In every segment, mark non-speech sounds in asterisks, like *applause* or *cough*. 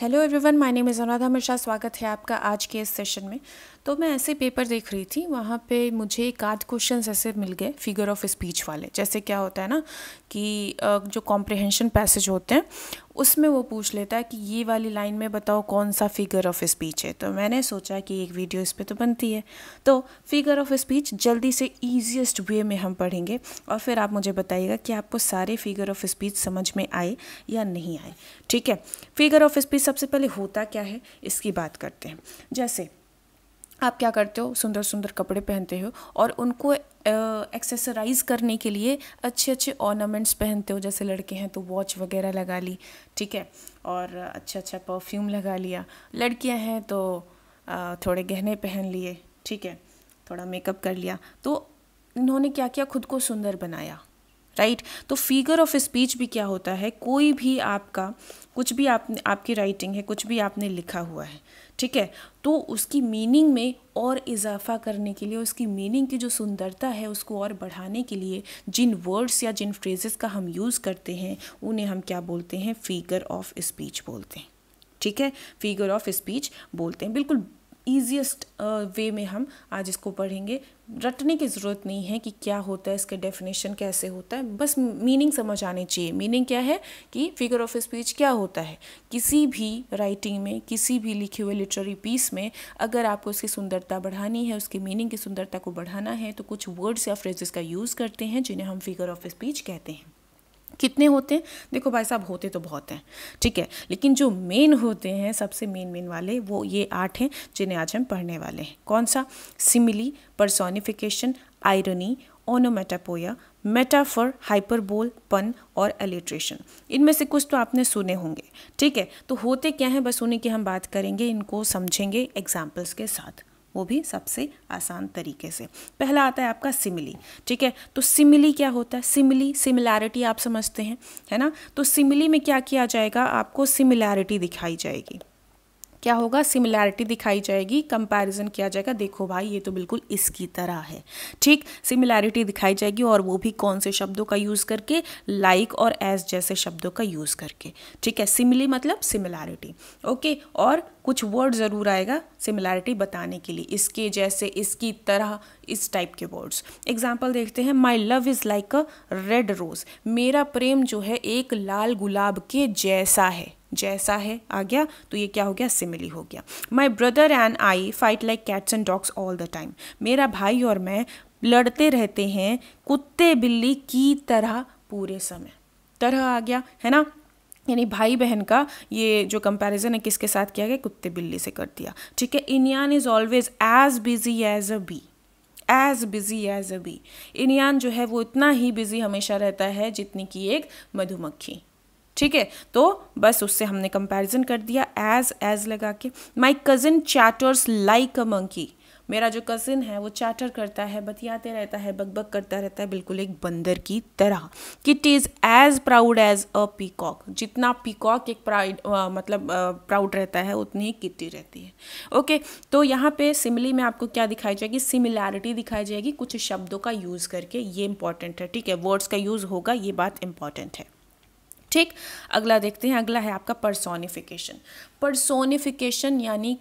hello everyone my name is Anuradha Mishra स्वागत है आपका आज के इस सेशन में तो मैं ऐसे पेपर देख रही थी वहाँ पे मुझे एक आध क्वेश्चन ऐसे मिल गए फिगर ऑफ स्पीच वाले जैसे क्या होता है ना कि जो कॉम्प्रिहेंशन पैसेज होते हैं उसमें वो पूछ लेता है कि ये वाली लाइन में बताओ कौन सा फिगर ऑफ स्पीच है तो मैंने सोचा कि एक वीडियो इस पर तो बनती है तो फिगर ऑफ स्पीच जल्दी से ईजिएस्ट वे में हम पढ़ेंगे और फिर आप मुझे बताइएगा कि आपको सारे फिगर ऑफ स्पीच समझ में आए या नहीं आए ठीक है फिगर ऑफ स्पीच सबसे पहले होता क्या है इसकी बात करते हैं जैसे आप क्या करते हो सुंदर सुंदर कपड़े पहनते हो और उनको एक्सेसराइज करने के लिए अच्छे अच्छे ऑर्नामेंट्स पहनते हो जैसे लड़के हैं तो वॉच वगैरह लगा ली ठीक है और अच्छा अच्छा परफ्यूम लगा लिया लड़कियां हैं तो थोड़े गहने पहन लिए ठीक है थोड़ा मेकअप कर लिया तो इन्होंने क्या किया खुद को सुंदर बनाया राइट तो फिगर ऑफ स्पीच भी क्या होता है कोई भी आपका कुछ भी आपने आपकी राइटिंग है कुछ भी आपने लिखा हुआ है ठीक है तो उसकी मीनिंग में और इजाफा करने के लिए उसकी मीनिंग की जो सुंदरता है उसको और बढ़ाने के लिए जिन वर्ड्स या जिन फ्रेजेस का हम यूज़ करते हैं उन्हें हम क्या बोलते हैं फिगर ऑफ स्पीच बोलते हैं ठीक है फिगर ऑफ स्पीच बोलते हैं बिल्कुल ईजिएस्ट वे में हम आज इसको पढ़ेंगे रटने की ज़रूरत नहीं है कि क्या होता है इसका डेफिनेशन कैसे होता है बस मीनिंग समझ आने चाहिए मीनिंग क्या है कि फिगर ऑफ स्पीच क्या होता है किसी भी राइटिंग में किसी भी लिखे हुए लिटरेरी पीस में अगर आपको उसकी सुंदरता बढ़ानी है उसकी मीनिंग की सुंदरता को बढ़ाना है तो कुछ वर्ड्स या फ्रेजेस का यूज़ करते हैं जिन्हें हम फिगर ऑफ स्पीच कहते हैं कितने होते हैं देखो भाई साहब होते तो बहुत हैं ठीक है लेकिन जो मेन होते हैं सबसे मेन मेन वाले वो ये आठ हैं जिन्हें आज हम पढ़ने वाले हैं कौन सा simile personification irony onomatopoeia metaphor hyperbole pun और एलिट्रेशन इनमें से कुछ तो आपने सुने होंगे ठीक है तो होते क्या हैं बस उन्हीं की हम बात करेंगे इनको समझेंगे एग्जाम्पल्स के साथ वो भी सबसे आसान तरीके से पहला आता है आपका सिमिली ठीक है तो सिमिली क्या होता है सिमिली सिमिलैरिटी आप समझते हैं है ना तो सिमिली में क्या किया जाएगा आपको सिमिलैरिटी दिखाई जाएगी क्या होगा सिमिलैरिटी दिखाई जाएगी कंपैरिजन किया जाएगा देखो भाई ये तो बिल्कुल इसकी तरह है ठीक सिमिलैरिटी दिखाई जाएगी और वो भी कौन से शब्दों का यूज़ करके लाइक like और एज जैसे शब्दों का यूज़ करके ठीक है सिमिली मतलब सिमिलैरिटी ओके और कुछ वर्ड ज़रूर आएगा सिमिलैरिटी बताने के लिए इसके जैसे इसकी तरह इस टाइप के वर्ड्स एग्जाम्पल देखते हैं my love is like a red rose मेरा प्रेम जो है एक लाल गुलाब के जैसा है जैसा है आ गया तो ये क्या हो गया सिमिली हो गया my brother and I fight like cats and dogs all the time मेरा भाई और मैं लड़ते रहते हैं कुत्ते बिल्ली की तरह पूरे समय तरह आ गया है ना यानी भाई बहन का ये जो कंपैरिजन है किसके साथ किया गया कुत्ते बिल्ली से कर दिया ठीक है Iniyan is always as busy as a bee as busy as a bee Iniyan जो है वो इतना ही बिजी हमेशा रहता है जितनी कि एक मधुमक्खी ठीक है तो बस उससे हमने कंपैरिजन कर दिया एज एज लगा के my cousin chatters like a monkey मेरा जो कज़िन है वो चैटर करता है बतियाते रहता है बकबक करता रहता है बिल्कुल एक बंदर की तरह Kit is as proud as a peacock जितना पीकॉक एक प्राइड मतलब प्राउड रहता है उतनी ही किटी रहती है ओके तो यहाँ पे सिमिली में आपको क्या दिखाई जाएगी सिमिलैरिटी दिखाई जाएगी कुछ शब्दों का यूज़ करके ये इंपॉर्टेंट है ठीक है वर्ड्स का यूज़ होगा ये बात इंपॉर्टेंट है ठीक अगला देखते हैं अगला है आपका परसोनिफिकेशन परसोनिफिकेशन यानी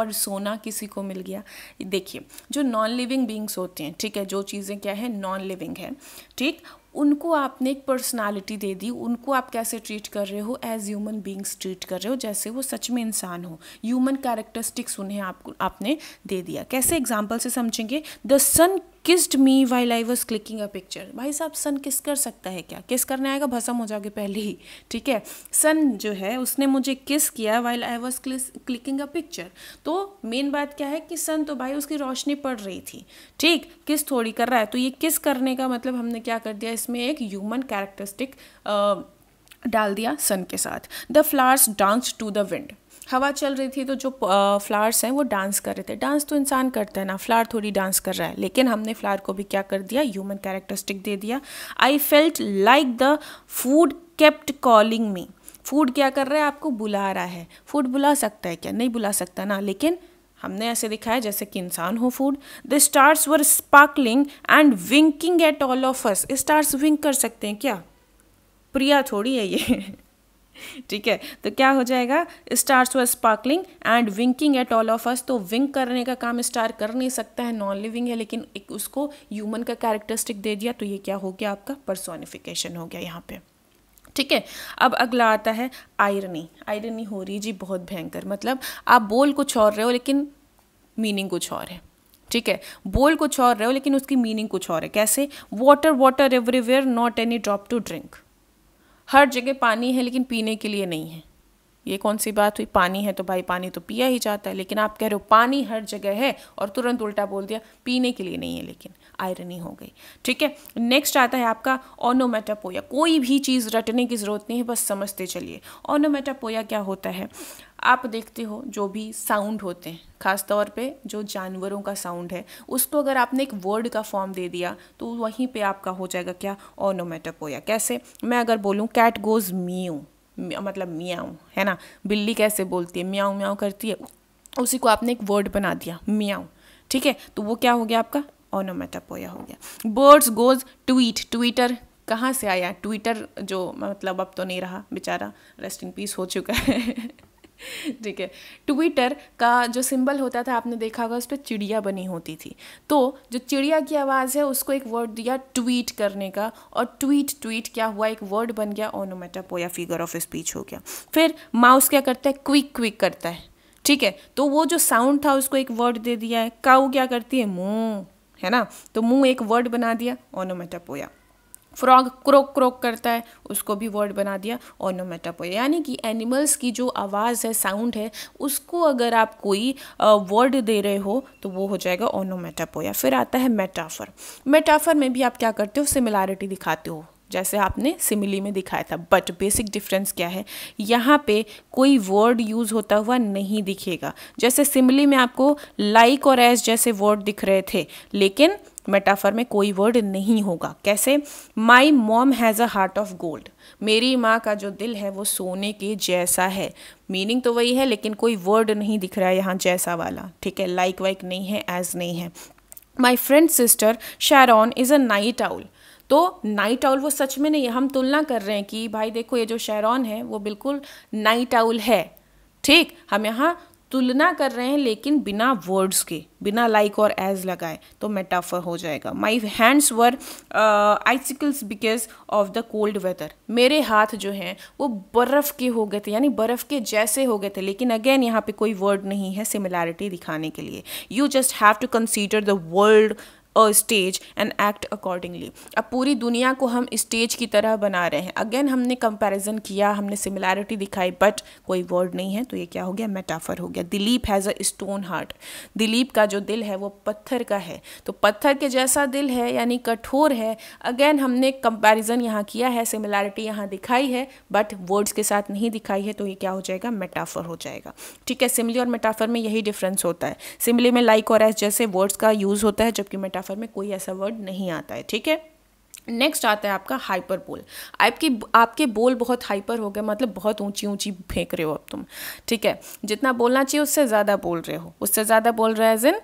परसोना किसी को मिल गया देखिए जो नॉन लिविंग बींग्स होते हैं ठीक है जो चीज़ें क्या है नॉन लिविंग है ठीक उनको आपने एक पर्सनालिटी दे दी उनको आप कैसे ट्रीट कर रहे हो एज ह्यूमन बींग्स ट्रीट कर रहे हो जैसे वो सच में इंसान हो ह्यूमन कैरेक्टरिस्टिक्स उन्हें आपको आपने दे दिया कैसे एग्जाम्पल से समझेंगे the sun kissed me while I was clicking a picture भाई साहब सन किस कर सकता है क्या किस करने आएगा भसम हो जाओगे पहले ही ठीक है सन जो है उसने मुझे किस किया while I was clicking a picture तो मेन बात क्या है कि सन तो भाई उसकी रोशनी पड़ रही थी ठीक किस थोड़ी कर रहा है तो ये किस करने का मतलब हमने क्या कर दिया इसमें एक ह्यूमन कैरेक्टरिस्टिक डाल दिया सन के साथ the flowers dance to the wind हवा चल रही थी तो जो फ्लावर्स हैं वो डांस कर रहे थे डांस तो इंसान करता है ना फ्लावर थोड़ी डांस कर रहा है लेकिन हमने फ्लावर को भी क्या कर दिया ह्यूमन कैरेक्टरिस्टिक दे दिया I felt like the food kept calling me food क्या कर रहा है आपको बुला रहा है फूड बुला सकता है क्या नहीं बुला सकता ना लेकिन हमने ऐसे दिखाया जैसे कि इंसान हो food the stars were sparkling and winking at all of us stars wink कर सकते हैं क्या प्रिया थोड़ी है ये ठीक है तो क्या हो जाएगा stars were sparkling and winking at all of us तो विंक करने का काम स्टार कर नहीं सकता है नॉन लिविंग है लेकिन एक उसको ह्यूमन का कैरेक्टरिस्टिक दे दिया तो ये क्या हो गया आपका पर्सोनिफिकेशन हो गया यहाँ पे ठीक है अब अगला आता है आयरनी आयरनी हो रही जी बहुत भयंकर मतलब आप बोल कुछ और रहे हो लेकिन मीनिंग कुछ और है ठीक है बोल कुछ और रहे हो लेकिन उसकी मीनिंग कुछ और है कैसे water water everywhere not any drop to drink हर जगह पानी है लेकिन पीने के लिए नहीं है ये कौन सी बात हुई पानी है तो भाई पानी तो पिया ही जाता है लेकिन आप कह रहे हो पानी हर जगह है और तुरंत उल्टा बोल दिया पीने के लिए नहीं है लेकिन आयरनी हो गई ठीक है नेक्स्ट आता है आपका ओनोमेटापोया कोई भी चीज़ रटने की ज़रूरत नहीं है बस समझते चलिए ओनोमेटापोया क्या होता है आप देखते हो जो भी साउंड होते हैं खासतौर पर पे जो जानवरों का साउंड है उसको अगर आपने एक वर्ड का फॉर्म दे दिया तो वहीं पे आपका हो जाएगा क्या ओनोमेटापोया कैसे मैं अगर बोलूँ कैट गोज़ म्यू मतलब मियाऊ है ना बिल्ली कैसे बोलती है मियाऊ म्याऊँ करती है उसी को आपने एक वर्ड बना दिया मियाऊ ठीक है तो वो क्या हो गया आपका ओनोमेटापोया हो गया बर्ड्स गोज ट्वीट ट्विटर कहाँ से आया ट्विटर जो मतलब अब तो नहीं रहा बेचारा रेस्ट इन पीस हो चुका है *laughs* *laughs* ठीक है ट्विटर का जो सिंबल होता था आपने देखा होगा उस पर चिड़िया बनी होती थी तो जो चिड़िया की आवाज़ है उसको एक वर्ड दिया ट्वीट करने का और ट्वीट ट्वीट क्या हुआ एक वर्ड बन गया ओनोमेटापो या फिगर ऑफ स्पीच हो गया फिर माउस क्या करता है क्विक क्विक करता है ठीक है तो वो जो साउंड था उसको एक वर्ड दे दिया है काऊ क्या करती है मुँह है ना तो मुँह एक वर्ड बना दिया ओनोमेटापोया फ्रॉग क्रोक क्रोक करता है उसको भी वर्ड बना दिया ऑनोमेटापो यानी कि एनिमल्स की जो आवाज़ है साउंड है उसको अगर आप कोई वर्ड दे रहे हो तो वो हो जाएगा या फिर आता है मेटाफर मेटाफर में भी आप क्या करते हो सिमिलैरिटी दिखाते हो जैसे आपने सिमिली में दिखाया था बट बेसिक डिफरेंस क्या है यहाँ पे कोई वर्ड यूज़ होता हुआ नहीं दिखेगा जैसे सिमिली में आपको लाइक like और एज जैसे वर्ड दिख रहे थे लेकिन मेटाफर में कोई वर्ड नहीं होगा कैसे my mom has a heart of gold मेरी माँ का जो दिल है वो सोने के जैसा है मीनिंग तो वही है लेकिन कोई वर्ड नहीं दिख रहा है यहाँ जैसा वाला ठीक है लाइक वाइक नहीं है एज नहीं है my friend sister Sharon is a night owl तो नाइट आउल वो सच में नहीं हम तुलना कर रहे हैं कि भाई देखो ये जो शेरॉन है वो बिल्कुल नाइट आउल है ठीक हम यहाँ तुलना कर रहे हैं लेकिन बिना वर्ड्स के बिना लाइक और एज लगाए तो मेटाफर हो जाएगा my hands were icicles because of the cold weather मेरे हाथ जो हैं वो बर्फ़ के हो गए थे यानी बर्फ़ के जैसे हो गए थे लेकिन अगेन यहाँ पे कोई वर्ड नहीं है सिमिलैरिटी दिखाने के लिए you just have to consider the world stage and act accordingly अब पूरी दुनिया को हम स्टेज की तरह बना रहे हैं अगेन हमने कंपैरिजन किया हमने सिमिलैरिटी दिखाई बट कोई वर्ड नहीं है तो ये क्या हो गया मेटाफर हो गया Dilip has a stone heart Dilip का जो दिल है वो पत्थर का है तो पत्थर के जैसा दिल है यानी कठोर है अगेन हमने कंपेरिजन यहाँ किया है सिमिलैरिटी यहाँ दिखाई है बट वर्ड्स के साथ नहीं दिखाई है तो ये क्या हो जाएगा मेटाफर हो जाएगा ठीक है सिमली और मेटाफर में यही डिफरेंस होता है सिमली में लाइक और एस जैसे वर्ड्स का यूज़ होता है जबकि मेटा मेटाफर में कोई ऐसा वर्ड नहीं आता है ठीक है नेक्स्ट आता है आपका हाइपर बोल आपके आपके बोल बहुत हाइपर हो गए मतलब बहुत ऊंची ऊंची फेंक रहे हो अब तुम ठीक है जितना बोलना चाहिए उससे ज़्यादा बोल रहे हो उससे ज़्यादा बोल रहे हैं इन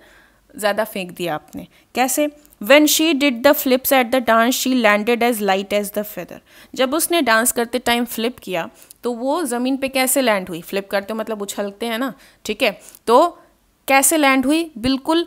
ज़्यादा फेंक दिया आपने कैसे when she did the flips at the dance she landed as light as the feather जब उसने डांस करते टाइम फ्लिप किया तो वो ज़मीन पे कैसे लैंड हुई फ्लिप करते मतलब उछलते हैं ना ठीक है तो कैसे लैंड हुई बिल्कुल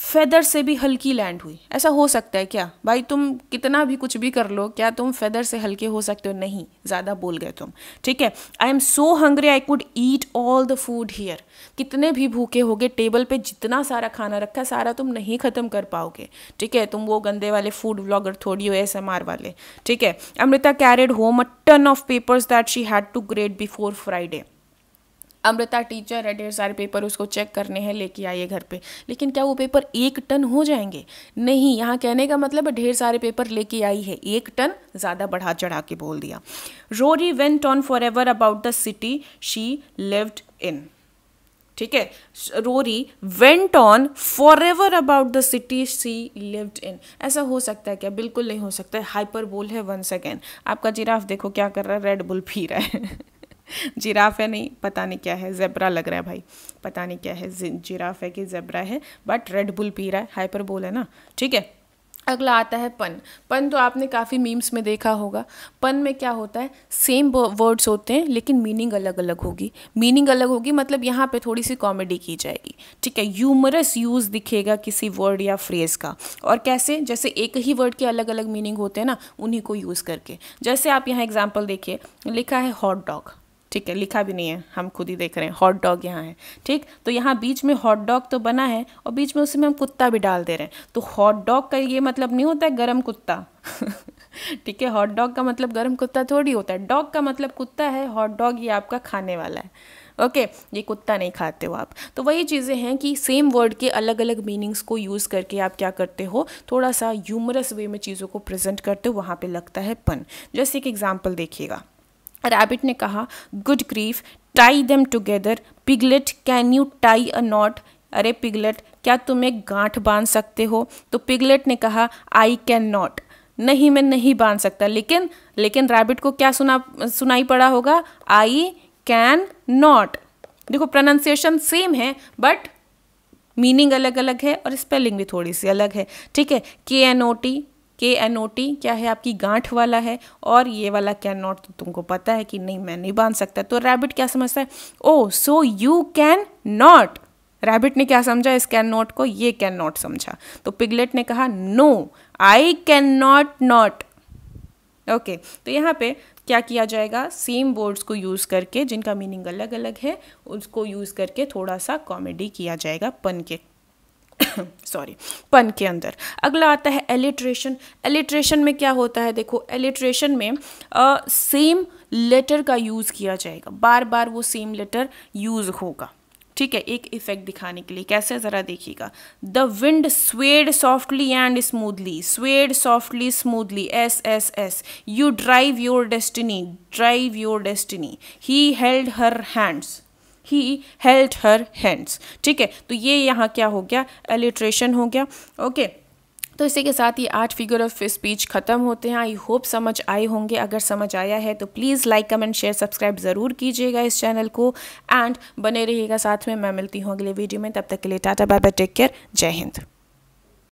फेदर से भी हल्की लैंड हुई ऐसा हो सकता है क्या भाई तुम कितना भी कुछ भी कर लो क्या तुम फेदर से हल्के हो सकते हो नहीं ज़्यादा बोल गए तुम ठीक है I am so hungry I could eat all the food here कितने भी भूखे होगे टेबल पे जितना सारा खाना रखा है सारा तुम नहीं ख़त्म कर पाओगे ठीक है तुम वो गंदे वाले फूड व्लॉगर थोड़ी हो एस वाले ठीक है Amrita carried home a ton of papers that she had to grade before Friday Amrita teacher है ढेर सारे पेपर उसको चेक करने हैं लेके आइए घर पे लेकिन क्या वो पेपर एक टन हो जाएंगे नहीं यहाँ कहने का मतलब ढेर सारे पेपर लेके आई है एक टन ज़्यादा बढ़ा चढ़ा के बोल दिया Rory went on forever about the city she lived in ठीक है Rory went on forever about the city she lived in ऐसा हो सकता है क्या बिल्कुल नहीं हो सकता है हाइपर बोल है वन सेकेंड आपका जिराफ देखो क्या कर रहा है रेड बुल पी रहा है *laughs* *laughs* जिराफ है नहीं पता नहीं क्या है जेबरा लग रहा है भाई पता नहीं क्या है जिराफ है कि जेबरा है बट रेड बुल पी रहा है हाइपर बोल है ना ठीक है अगला आता है पन पन तो आपने काफ़ी मीम्स में देखा होगा पन में क्या होता है सेम वर्ड्स होते हैं लेकिन मीनिंग अलग अलग होगी मीनिंग अलग होगी मतलब यहाँ पे थोड़ी सी कॉमेडी की जाएगी ठीक है यूमरस यूज़ दिखेगा किसी वर्ड या फ्रेज़ का और कैसे जैसे एक ही वर्ड के अलग अलग मीनिंग होते हैं ना उन्हीं को यूज़ करके जैसे आप यहाँ एग्जाम्पल देखिए लिखा है हॉट डॉग ठीक है लिखा भी नहीं है हम खुद ही देख रहे हैं हॉट डॉग यहाँ है ठीक तो यहाँ बीच में हॉट डॉग तो बना है और बीच में उसमें हम कुत्ता भी डाल दे रहे हैं तो हॉट डॉग का ये मतलब नहीं होता है गर्म कुत्ता *laughs* ठीक है हॉट डॉग का मतलब गर्म कुत्ता थोड़ी होता है डॉग का मतलब कुत्ता है हॉट डॉग ये आपका खाने वाला है ओके okay, ये कुत्ता नहीं खाते हो आप तो वही चीज़ें हैं कि सेम वर्ड के अलग अलग मीनिंग्स को यूज़ करके आप क्या करते हो थोड़ा सा यूमरस वे में चीज़ों को प्रेजेंट करते हो वहाँ पे लगता है पन जैसे एक एग्जाम्पल देखिएगा रैबिट ने कहा good grief tie them together piglet can you tie a knot अरे पिगलेट क्या तुम एक गांठ बांध सकते हो तो पिगलेट ने कहा आई कैन नॉट नहीं मैं नहीं बांध सकता लेकिन लेकिन रैबिट को क्या सुना सुनाई पड़ा होगा आई कैन नॉट देखो प्रोनाउंसिएशन सेम है बट मीनिंग अलग अलग है और स्पेलिंग भी थोड़ी सी अलग है ठीक है K N O T K N O T क्या है आपकी गांठ वाला है और ये वाला कैन नॉट तो तुमको पता है कि नहीं मैं नहीं बांध सकता तो रैबिट क्या समझता है oh so you can not rabbit ने क्या समझा इस कैन नॉट को ये कैन नॉट समझा तो पिगलेट ने कहा no I can not not okay तो यहाँ पे क्या किया जाएगा सेम वर्ड्स को यूज़ करके जिनका मीनिंग अलग अलग है उसको यूज़ करके थोड़ा सा कॉमेडी किया जाएगा पन के सॉरी *coughs* पन के अंदर अगला आता है एलिट्रेशन एलिट्रेशन में क्या होता है देखो एलिट्रेशन में सेम लेटर का यूज़ किया जाएगा बार बार वो सेम लेटर यूज़ होगा ठीक है एक इफेक्ट दिखाने के लिए कैसे ज़रा देखिएगा the wind swayed softly and smoothly swayed softly smoothly S S S you drive your destiny drive your destiny he held her hands he held her hands ठीक है तो ये यहाँ क्या हो गया एलिट्रेशन हो गया ओके तो इसी के साथ ये आठ फिगर ऑफ स्पीच खत्म होते हैं आई होप समझ आए होंगे अगर समझ आया है तो please like comment share subscribe ज़रूर कीजिएगा इस चैनल को एंड बने रहिएगा साथ में मैं मिलती हूँ अगले वीडियो में तब तक के लिए tata bye bye take care जय हिंद